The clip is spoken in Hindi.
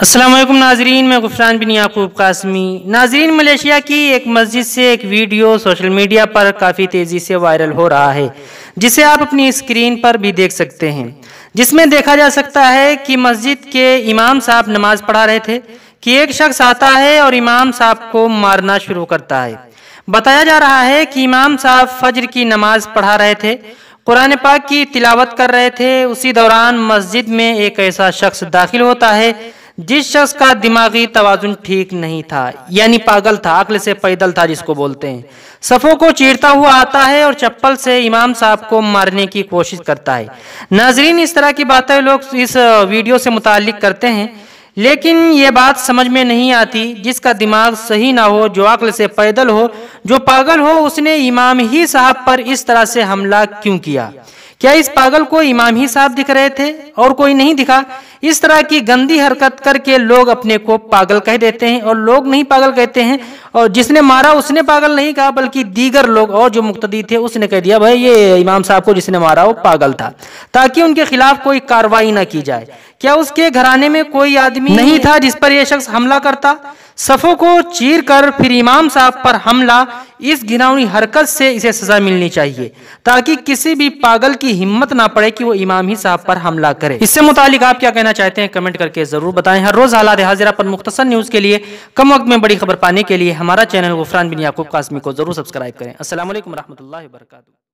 असलम नाजरीन मैं गुफरान बिन याकूब कासमी नाजरीन मलेशिया की एक मस्जिद से एक वीडियो सोशल मीडिया पर काफ़ी तेज़ी से वायरल हो रहा है जिसे आप अपनी स्क्रीन पर भी देख सकते हैं जिसमें देखा जा सकता है कि मस्जिद के इमाम साहब नमाज पढ़ा रहे थे कि एक शख्स आता है और इमाम साहब को मारना शुरू करता है बताया जा रहा है कि इमाम साहब फ़ज्र की नमाज पढ़ा रहे थे कुरान पाक की तिलावत कर रहे थे उसी दौरान मस्जिद में एक ऐसा शख्स दाखिल होता है जिस शख्स का दिमागी तोज़ुन ठीक नहीं था यानी पागल था अक्ल से पैदल था जिसको बोलते हैं सफ़ों को चीरता हुआ आता है और चप्पल से इमाम साहब को मारने की कोशिश करता है नाजरीन इस तरह की बातें लोग इस वीडियो से मुतल करते हैं लेकिन ये बात समझ में नहीं आती जिसका दिमाग सही ना हो जो अक्ल से पैदल हो जो पागल हो उसने इमाम ही साहब पर इस तरह से हमला क्यों किया क्या इस पागल को इमाम ही साहब दिख रहे थे और कोई नहीं दिखा इस तरह की गंदी हरकत करके लोग अपने को पागल कह देते हैं और लोग नहीं पागल कहते हैं और जिसने मारा उसने पागल नहीं कहा बल्कि दीगर लोग और जो मुक्तदी थे उसने कह दिया भाई ये इमाम साहब को जिसने मारा वो पागल था ताकि उनके खिलाफ कोई कार्रवाई ना की जाए क्या उसके घराने में कोई आदमी नहीं था जिस पर यह शख्स हमला करता सफो को चीर कर फिर इमाम साहब पर हमला इस घिनौनी हरकत से इसे सजा मिलनी चाहिए ताकि किसी भी पागल की हिम्मत ना पड़े कि वो इमाम ही साहब पर हमला करे इससे मुतालिक आप क्या कहना चाहते हैं कमेंट करके जरूर बताएं हर रोज हालात हाजिरा पर मुख्तर न्यूज के लिए कम वक्त में बड़ी खबर पाने के लिए हमारा चैनल गुफरान बिन याकूब कासमी को जरूर सब्सक्राइब करें असल वरहमल वरक